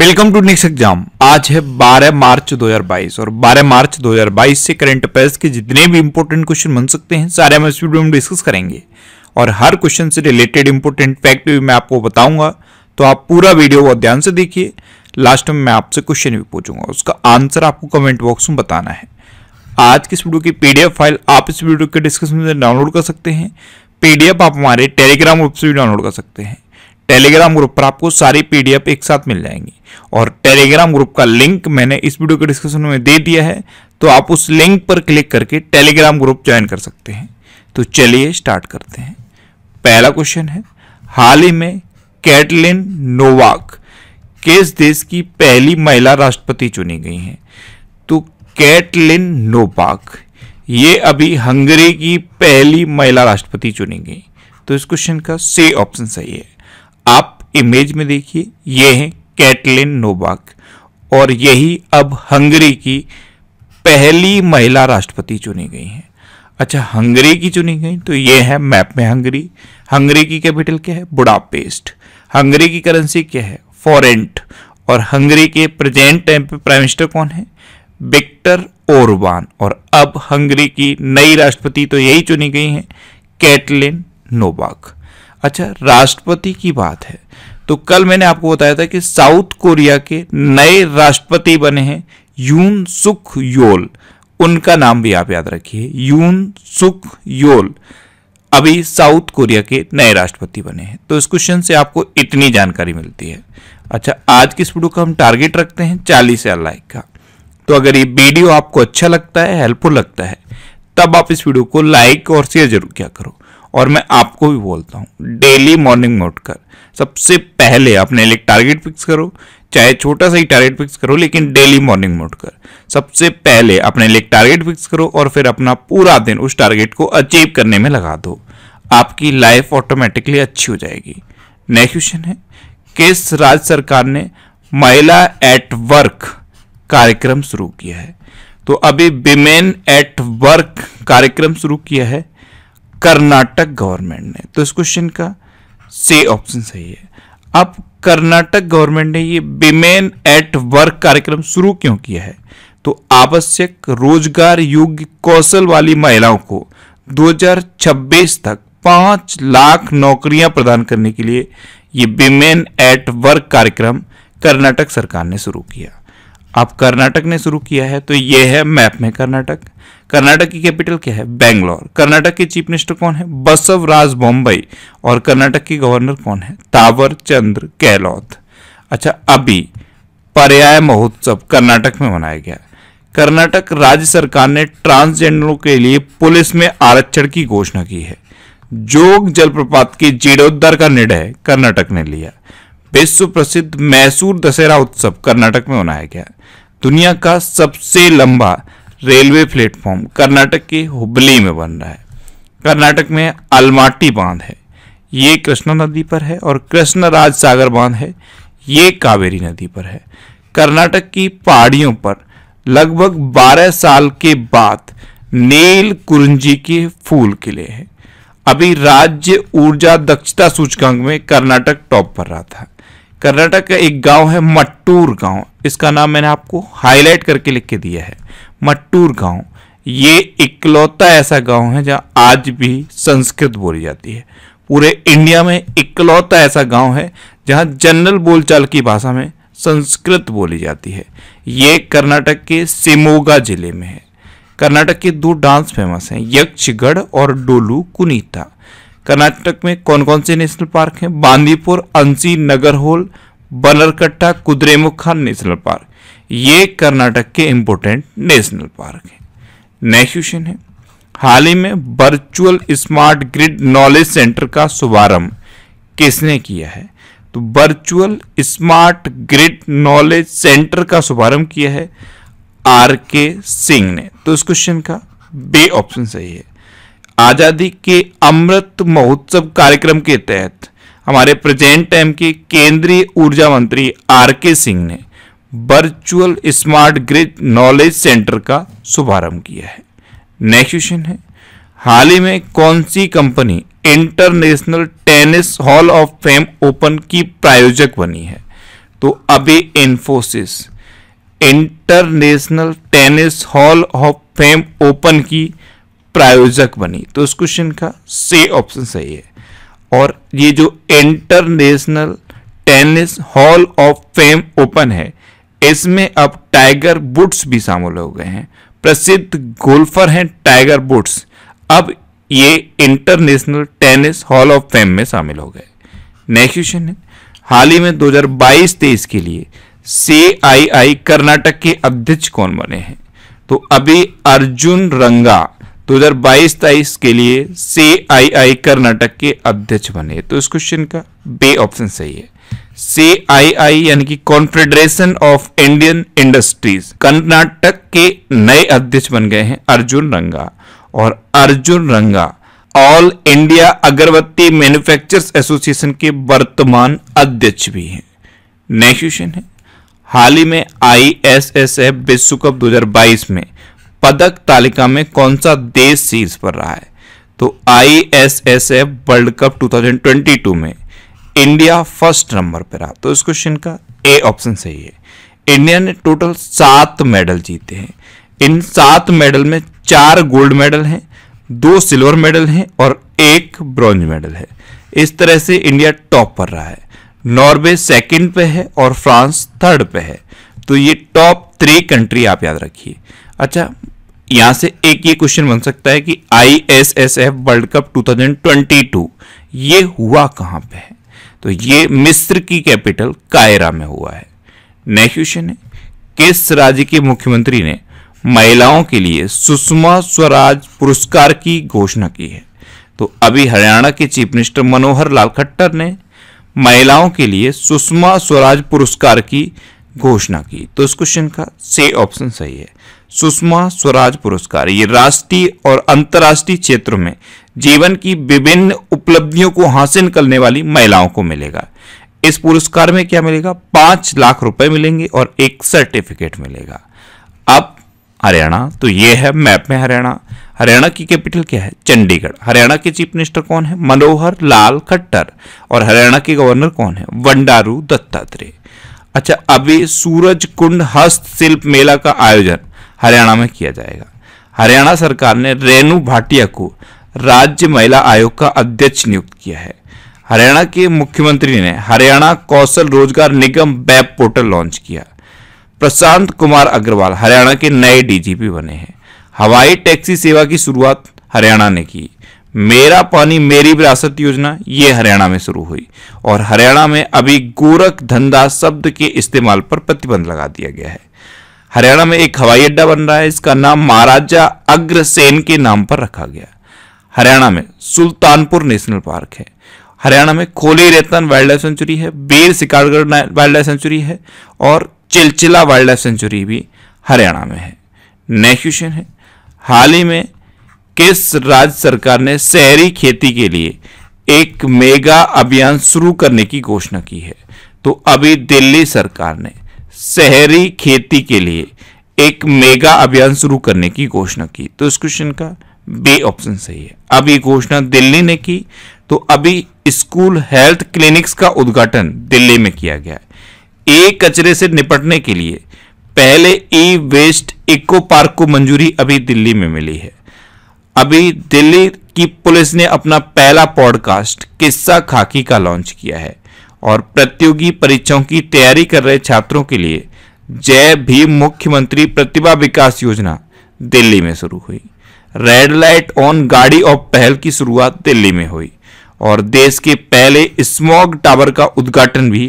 welcome to next exam आज है 12 मार्च 2022 और 12 मार्च 2022 से करंट अफेयर्स के जितने भी इंपॉर्टेंट क्वेश्चन बन सकते हैं सारे हम इस वीडियो में डिस्कस करेंगे और हर क्वेश्चन से रिलेटेड इंपॉर्टेंट फैक्ट भी मैं आपको बताऊंगा तो आप पूरा वीडियो को ध्यान से देखिए लास्ट में मैं आपसे क्वेश्चन भी पूछूंगा उसका आंसर आपको कमेंट बॉक्स में बताना है आज की इस वीडियो की पी फाइल आप इस वीडियो के डिस्क्रिप्शन में डाउनलोड कर सकते हैं पी आप हमारे टेलीग्राम ऐप से भी डाउनलोड कर सकते हैं टेलीग्राम ग्रुप पर आपको सारी पीडीएफ एक साथ मिल जाएंगी और टेलीग्राम ग्रुप का लिंक मैंने इस वीडियो के डिस्क्रिप्शन में दे दिया है तो आप उस लिंक पर क्लिक करके टेलीग्राम ग्रुप ज्वाइन कर सकते हैं तो चलिए स्टार्ट करते हैं पहला क्वेश्चन है हाल ही में कैटलिन नोवाक किस देश की पहली महिला राष्ट्रपति चुनी गई हैं तो कैटलिन नोवाक ये अभी हंगरी की पहली महिला राष्ट्रपति चुनी गई तो इस क्वेश्चन का से ऑप्शन सही है आप इमेज में देखिए ये हैं कैटलिन नोबाक और यही अब हंगरी की पहली महिला राष्ट्रपति चुनी गई हैं अच्छा हंगरी की चुनी गई तो ये है मैप में हंगरी हंगरी की कैपिटल क्या है बुडापेस्ट हंगरी की करेंसी क्या है फॉरेंट और हंगरी के प्रेजेंट टाइम पे प्राइम मिनिस्टर कौन है विक्टर ओरबान और अब हंगरी की नई राष्ट्रपति तो यही चुनी गई हैं कैटलिन नोबाक अच्छा राष्ट्रपति की बात है तो कल मैंने आपको बताया था कि साउथ कोरिया के नए राष्ट्रपति बने हैं यून सुख योल उनका नाम भी आप याद रखिए यून सुख योल अभी साउथ कोरिया के नए राष्ट्रपति बने हैं तो इस क्वेश्चन से आपको इतनी जानकारी मिलती है अच्छा आज की इस वीडियो का हम टारगेट रखते हैं चालीस हजार लाइक का तो अगर ये वीडियो आपको अच्छा लगता है हेल्पफुल लगता है तब आप इस वीडियो को लाइक और शेयर जरूर किया करो और मैं आपको भी बोलता हूँ डेली मॉर्निंग में उठकर सबसे पहले अपने लिए टारगेट फिक्स करो चाहे छोटा सा ही टारगेट फिक्स करो लेकिन डेली मॉर्निंग में उठकर सबसे पहले अपने लिए टारगेट फिक्स करो और फिर अपना पूरा दिन उस टारगेट को अचीव करने में लगा दो आपकी लाइफ ऑटोमेटिकली अच्छी हो जाएगी नेक्स्ट क्वेश्चन है किस राज्य सरकार ने महिला एट वर्क कार्यक्रम शुरू किया है तो अभी विमेन एट वर्क कार्यक्रम शुरू किया है कर्नाटक गवर्नमेंट ने तो इस क्वेश्चन का से ऑप्शन सही है अब कर्नाटक गवर्नमेंट ने ये विमेन एट वर्क कार्यक्रम शुरू क्यों किया है तो आवश्यक रोजगार योग्य कौशल वाली महिलाओं को 2026 तक 5 लाख नौकरियां प्रदान करने के लिए ये विमेन एट वर्क कार्यक्रम कर्नाटक सरकार ने शुरू किया अब कर्नाटक ने शुरू किया है तो ये है मैप में कर्नाटक कर्नाटक की कैपिटल क्या है बैंगलोर कर्नाटक के चीफ मिनिस्टर कौन है बसव राज बॉम्बई और कर्नाटक के गवर्नर कौन है तावर चंद्र गहलोत अच्छा अभी पर्याय महोत्सव कर्नाटक में मनाया गया कर्नाटक राज्य सरकार ने ट्रांसजेंडरों के लिए पुलिस में आरक्षण की घोषणा की है जोग जलप्रपात के जीर्णोद्धार का निर्णय कर्नाटक ने लिया विश्व प्रसिद्ध मैसूर दशहरा उत्सव कर्नाटक में मनाया गया दुनिया का सबसे लंबा रेलवे प्लेटफॉर्म कर्नाटक के हुबली में बन रहा है कर्नाटक में अलमाटी बांध है ये कृष्णा नदी पर है और कृष्ण राज सागर बांध है ये कावेरी नदी पर है कर्नाटक की पहाड़ियों पर लगभग 12 साल के बाद नील कुरुंजी के फूल किले हैं अभी राज्य ऊर्जा दक्षता सूचकांक में कर्नाटक टॉप पर रहा था कर्नाटक का एक गांव है मट्टूर गांव इसका नाम मैंने आपको हाईलाइट करके लिख के दिया है मट्टूर गांव ये इकलौता ऐसा गांव है जहां आज भी संस्कृत बोली जाती है पूरे इंडिया में इकलौता ऐसा गांव है जहां जनरल बोलचाल की भाषा में संस्कृत बोली जाती है ये कर्नाटक के सिमोगा जिले में है कर्नाटक के दो डांस फेमस हैं यक्षगढ़ और डोलू कुनीता कर्नाटक में कौन कौन से नेशनल पार्क हैं Bandipur Anshi Nagarhole Bannerghatta Kudremukha national park ये कर्नाटक के इंपोर्टेंट नेशनल पार्क है नेक्स्ट क्वेश्चन है हाल ही में virtual smart grid knowledge centre का शुभारंभ किसने किया है तो virtual smart grid knowledge centre का शुभारंभ किया है आर के सिंह ने तो इस क्वेश्चन का बे ऑप्शन सही है आज़ादी के अमृत महोत्सव कार्यक्रम के तहत हमारे प्रेजेंट टाइम के केंद्रीय ऊर्जा मंत्री आर के सिंह ने virtual smart grid knowledge centre का शुभारंभ किया है नेक्स्ट क्वेश्चन है हाल ही में कौन सी company international tennis hall of fame open की प्रायोजक बनी है तो अभी Infosys international tennis hall of fame open की प्रायोजक बनी तो इस क्वेश्चन का से ऑप्शन सही है और ये जो international tennis hall of fame open है इसमें अब टाइगर बुट्स भी शामिल हो गए हैं प्रसिद्ध गोल्फर हैं टाइगर बुट्स अब ये international tennis hall of fame में शामिल हो गए नेक्स्ट क्वेश्चन है हाल ही में 2022-23 के लिए सी आई आई कर्नाटक के अध्यक्ष कौन बने हैं तो अभी अर्जुन रंगा दो बाईस तेईस के लिए सी आई आई कर्नाटक के अध्यक्ष बने तो इस क्वेश्चन का बे ऑप्शन सही है सी आई आई यानी कि confederation of Indian industries Karnataka के नए अध्यक्ष बन गए हैं अर्जुन रंगा और Arjun Ranga all India agarbatti manufacturers association के वर्तमान अध्यक्ष भी हैं नेक्स्ट क्वेश्चन है हाल ही में आई एस एस एफ विश्व कप बाईस में पदक तालिका में कौन सा देश शीर्ष पर रहा है तो एफ वर्ल्ड कप 2022 में इंडिया फर्स्ट नंबर पर रहा तो इस क्वेश्चन का ए ऑप्शन सही है इंडिया ने टोटल सात मेडल जीते हैं इन सात मेडल में चार गोल्ड मेडल हैं दो सिल्वर मेडल हैं और एक ब्रॉन्ज मेडल है इस तरह से इंडिया टॉप पर रहा है नॉर्वे सेकंड पे है और फ्रांस थर्ड पे है तो ये टॉप थ्री कंट्री आप याद रखिए अच्छा यहां से एक ये क्वेश्चन बन सकता है कि एफ वर्ल्ड कप 2022 ये हुआ कहां पे है तो ये मिस्र की कैपिटल कायरा में हुआ है नेक्स्ट क्वेश्चन है किस राज्य के मुख्यमंत्री ने महिलाओं के लिए सुषमा स्वराज पुरस्कार की घोषणा की है तो अभी हरियाणा के चीफ मिनिस्टर मनोहर लाल खट्टर ने महिलाओं के लिए सुषमा स्वराज पुरस्कार की घोषणा की तो इस क्वेश्चन का से ऑप्शन सही है सुषमा स्वराज पुरस्कार ये राष्ट्रीय और अंतर्राष्ट्रीय क्षेत्र में जीवन की विभिन्न उपलब्धियों को हासिल करने वाली महिलाओं को मिलेगा इस पुरस्कार में क्या मिलेगा पांच लाख रुपए मिलेंगे और एक सर्टिफिकेट मिलेगा अब हरियाणा तो ये है मैप में हरियाणा हरियाणा की कैपिटल क्या है चंडीगढ़ हरियाणा के चीफ मिनिस्टर कौन है मनोहर लाल खट्टर और हरियाणा के गवर्नर कौन है वंडारू दत्तात्रेय अच्छा अभी सूरज कुंड हस्तशिल्प मेला का आयोजन हरियाणा में किया जाएगा हरियाणा सरकार ने रेणु भाटिया को राज्य महिला आयोग का अध्यक्ष नियुक्त किया है हरियाणा के मुख्यमंत्री ने हरियाणा कौशल रोजगार निगम वेब पोर्टल लॉन्च किया प्रशांत कुमार अग्रवाल हरियाणा के नए डीजीपी बने हैं हवाई टैक्सी सेवा की शुरुआत हरियाणा ने की मेरा पानी मेरी विरासत योजना ये हरियाणा में शुरू हुई और हरियाणा में अभी गोरख धंधा शब्द के इस्तेमाल पर प्रतिबंध लगा दिया गया है हरियाणा में एक हवाई अड्डा बन रहा है इसका नाम महाराजा अग्रसेन के नाम पर रखा गया हरियाणा में सुल्तानपुर नेशनल पार्क है हरियाणा में खोले रेतन वाइल्ड लाइफ सेंचुरी है बेर शिकारगढ़ वाइल्ड लाइफ सेंचुरी है और चिलचिला वाइल्ड लाइफ सेंचुरी भी हरियाणा में है नेक्स्ट क्वेश्चन है हाल ही में किस राज्य सरकार ने शहरी खेती के लिए एक मेगा अभियान शुरू करने की घोषणा की है तो अभी दिल्ली सरकार ने शहरी खेती के लिए एक मेगा अभियान शुरू करने की घोषणा की तो इस क्वेश्चन का बी ऑप्शन सही है अब ये घोषणा दिल्ली ने की तो अभी स्कूल हेल्थ क्लिनिक्स का उद्घाटन दिल्ली में किया गया है ए कचरे से निपटने के लिए पहले ई वेस्ट इको पार्क को मंजूरी अभी दिल्ली में मिली है अभी दिल्ली की पुलिस ने अपना पहला पॉडकास्ट किस्सा खाकी का लॉन्च किया है और प्रतियोगी परीक्षाओं की तैयारी कर रहे छात्रों के लिए जय भी मुख्यमंत्री प्रतिभा विकास योजना दिल्ली में शुरू हुई रेड लाइट ऑन गाड़ी और पहल की शुरुआत दिल्ली में हुई और देश के पहले स्मॉग टावर का उद्घाटन भी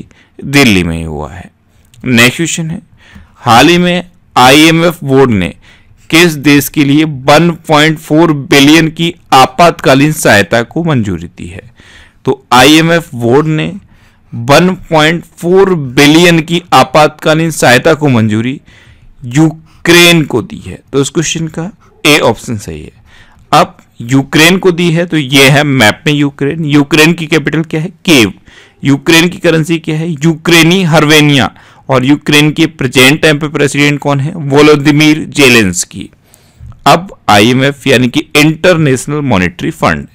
दिल्ली में ही हुआ है नेक्स्ट क्वेश्चन है हाल ही में आईएमएफ बोर्ड ने किस देश के लिए 1.4 बिलियन की आपातकालीन सहायता को मंजूरी दी है तो आईएमएफ बोर्ड ने 1.4 बिलियन की आपातकालीन सहायता को मंजूरी यूक्रेन को दी है तो इस क्वेश्चन का ए ऑप्शन सही है अब यूक्रेन को दी है तो यह है मैप में यूक्रेन यूक्रेन की कैपिटल क्या है केव यूक्रेन की करेंसी क्या है यूक्रेनी हरवेनिया और यूक्रेन के प्रेजेंट टाइम पे प्रेसिडेंट कौन है वोलोदिमिर की अब आईएमएफ यानी कि इंटरनेशनल मॉनेटरी फंड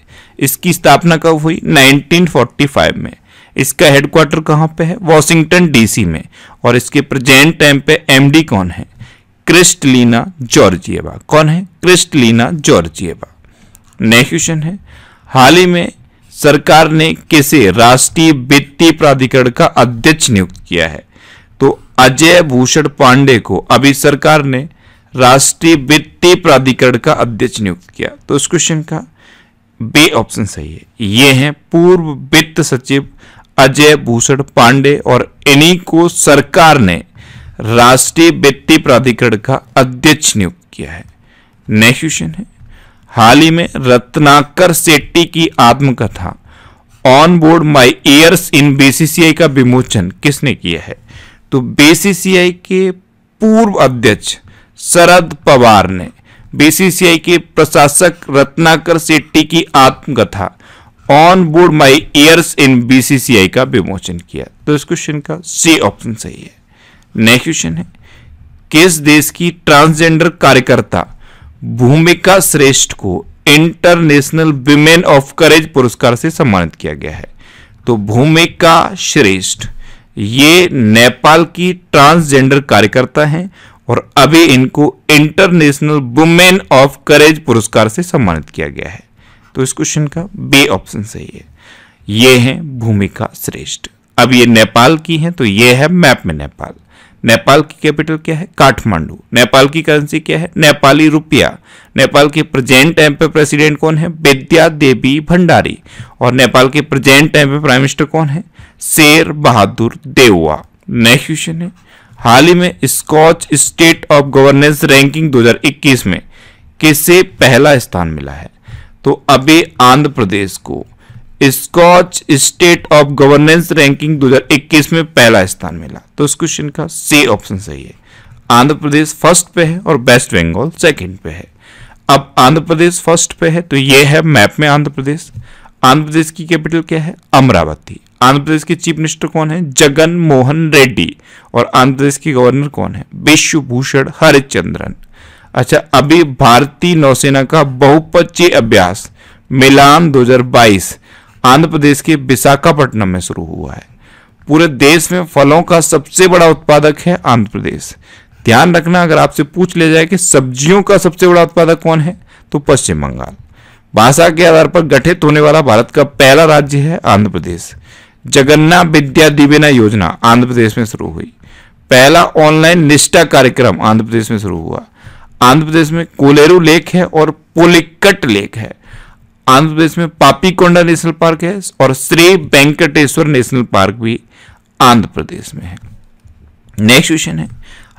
इसकी स्थापना कब हुई 1945 में इसका हेडक्वार्टर कहाँ पे है वॉशिंगटन डीसी में और इसके प्रेजेंट टाइम पे एमडी कौन है क्रिस्टलीना जॉर्जिएवा कौन है क्रिस्टलीना जॉर्जिएवा नेक्स्ट क्वेश्चन है हाल ही में सरकार ने किसे राष्ट्रीय वित्तीय प्राधिकरण का अध्यक्ष नियुक्त किया है तो अजय भूषण पांडे को अभी सरकार ने राष्ट्रीय वित्तीय प्राधिकरण का अध्यक्ष नियुक्त किया तो इस क्वेश्चन का बे ऑप्शन सही है ये हैं पूर्व वित्त सचिव अजय भूषण पांडे और इन्हीं को सरकार ने राष्ट्रीय वित्तीय प्राधिकरण का अध्यक्ष नियुक्त किया है नेक्स्ट क्वेश्चन है हाल ही में रत्नाकर शेट्टी की आत्मकथा on board my years in BCCI का विमोचन किसने किया है तो बीसीसीआई के पूर्व अध्यक्ष शरद पवार ने बीसीसीआई के प्रशासक रत्नाकर शेट्टी की आत्मकथा on board my years in BCCI का विमोचन किया तो इस क्वेश्चन का सी ऑप्शन सही है नेक्स्ट क्वेश्चन है किस देश की ट्रांसजेंडर कार्यकर्ता भूमिका श्रेष्ठ को इंटरनेशनल विमेन ऑफ करेज पुरस्कार से सम्मानित किया गया है तो भूमिका श्रेष्ठ ये नेपाल की ट्रांसजेंडर कार्यकर्ता हैं और अभी इनको इंटरनेशनल वुमेन ऑफ करेज पुरस्कार से सम्मानित किया गया है तो इस क्वेश्चन का बे ऑप्शन सही है ये है भूमिका श्रेष्ठ अब ये नेपाल की है तो ये है मैप में नेपाल नेपाल की कैपिटल क्या है काठमांडू नेपाल की करेंसी क्या है नेपाली रुपया नेपाल के प्रेजेंट टाइम पे प्रेसिडेंट कौन है विद्या देवी भंडारी और नेपाल के प्रेजेंट टाइम पे प्राइम मिनिस्टर कौन है शेर बहादुर देवा नेक्स्ट क्वेश्चन है हाल ही में Skoch state of governance ranking 2021 में किसे पहला स्थान मिला है तो अबे आंध्र प्रदेश को Skoch state of governance ranking 2021 में पहला स्थान मिला तो इस क्वेश्चन का सी ऑप्शन सही है आंध्र प्रदेश फर्स्ट पे है और वेस्ट बंगाल सेकंड पे है अब आंध्र प्रदेश फर्स्ट पे है तो ये है मैप में आंध्र प्रदेश आंध्र प्रदेश की कैपिटल क्या है अमरावती आंध्र प्रदेश के चीफ मिनिस्टर कौन है जगन मोहन रेड्डी और आंध्र प्रदेश के गवर्नर कौन है विश्वभूषण हरिचंद्रन अच्छा अभी भारतीय नौसेना का बहुपच्ची अभ्यास मिलान 2022 आंध्र प्रदेश के विशाखापट्टनम में शुरू हुआ है पूरे देश में फलों का सबसे बड़ा उत्पादक है आंध्र प्रदेश ध्यान रखना अगर आपसे पूछ लिया जाए कि सब्जियों का सबसे बड़ा उत्पादक कौन है तो पश्चिम बंगाल भाषा के आधार पर गठित होने वाला भारत का पहला राज्य है आंध्र प्रदेश जगन्ना विद्या दिवेना योजना आंध्र प्रदेश में शुरू हुई पहला ऑनलाइन निष्ठा कार्यक्रम आंध्र प्रदेश में शुरू हुआ आंध्र प्रदेश में कोलेरू लेक है और पोलिकट लेक है आंध्र प्रदेश में पापीकोंडा नेशनल पार्क है और श्री वेंकटेश्वर नेशनल पार्क भी आंध्र प्रदेश में है नेक्स्ट क्वेश्चन है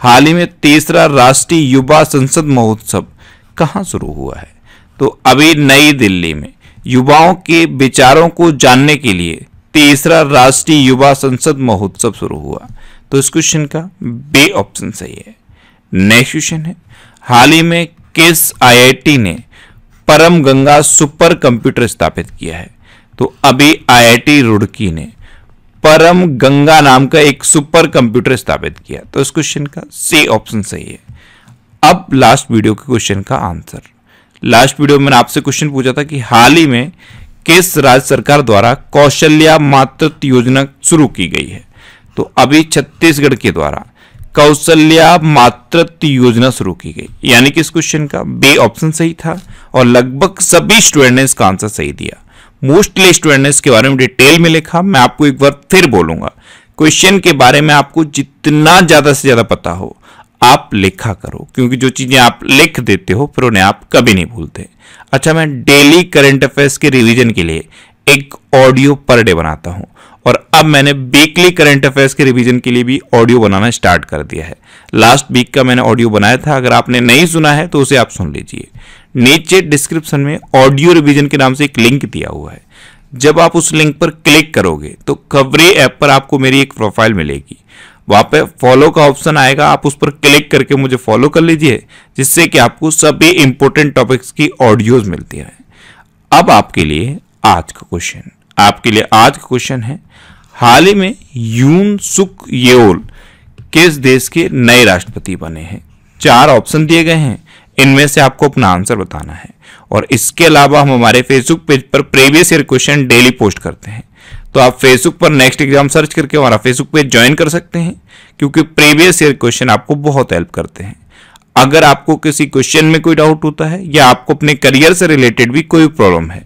हाल ही में तीसरा राष्ट्रीय युवा संसद महोत्सव कहां शुरू हुआ है तो अभी नई दिल्ली में युवाओं के विचारों को जानने के लिए तीसरा राष्ट्रीय युवा संसद महोत्सव शुरू हुआ तो इस क्वेश्चन का बे ऑप्शन सही है नेक्स्ट क्वेश्चन है हाल ही में किस आईआईटी ने परम गंगा सुपर कंप्यूटर स्थापित किया है तो अभी आईआईटी रुड़की ने परम गंगा नाम का एक सुपर कंप्यूटर स्थापित किया तो इस क्वेश्चन का सी ऑप्शन सही है अब लास्ट वीडियो के क्वेश्चन का आंसर लास्ट वीडियो में मैंने आपसे क्वेश्चन पूछा था कि हाल ही में किस राज्य सरकार द्वारा कौशल्या मातृत्व योजना शुरू की गई है तो अभी छत्तीसगढ़ के द्वारा कौशल्या मातृत्व योजना शुरू की गई यानी कि इस क्वेश्चन का बी ऑप्शन सही था और लगभग सभी स्टूडेंट ने इसका आंसर सही दिया मोस्टली स्टूडेंट ने इसके बारे में डिटेल में लिखा मैं आपको एक बार फिर बोलूंगा क्वेश्चन के बारे में आपको जितना ज़्यादा से ज़्यादा पता हो आप लिखा करो क्योंकि जो चीज़ें आप लिख देते हो फिर उन्हें आप कभी नहीं भूलते अच्छा मैं डेली करंट अफेयर्स के रिवीजन के लिए एक ऑडियो पर डे बनाता हूं और अब मैंने वीकली करंट अफेयर्स के रिवीजन के लिए भी ऑडियो बनाना स्टार्ट कर दिया है लास्ट वीक का मैंने ऑडियो बनाया था अगर आपने नहीं सुना है तो उसे आप सुन लीजिए नीचे डिस्क्रिप्शन में ऑडियो रिवीजन के नाम से एक लिंक दिया हुआ है जब आप उस लिंक पर क्लिक करोगे तो कवरी ऐप पर आपको मेरी एक प्रोफाइल मिलेगी वहां पे फॉलो का ऑप्शन आएगा आप उस पर क्लिक करके मुझे फॉलो कर लीजिए जिससे कि आपको सभी इंपॉर्टेंट टॉपिक्स की ऑडियोज मिलती है अब आपके लिए आज का क्वेश्चन आपके लिए आज का क्वेश्चन है हाल ही में यून सुक येओल किस देश के नए राष्ट्रपति बने हैं चार ऑप्शन दिए गए हैं इनमें से आपको अपना आंसर बताना है और इसके अलावा हम हमारे फेसबुक पेज पर previous year question daily post करते हैं तो आप फेसबुक पर नेक्स्ट एग्जाम सर्च करके हमारा फेसबुक पेज ज्वाइन कर सकते हैं क्योंकि प्रीवियस ईयर क्वेश्चन आपको बहुत हेल्प करते हैं अगर आपको किसी क्वेश्चन में कोई डाउट होता है या आपको अपने करियर से रिलेटेड भी कोई प्रॉब्लम है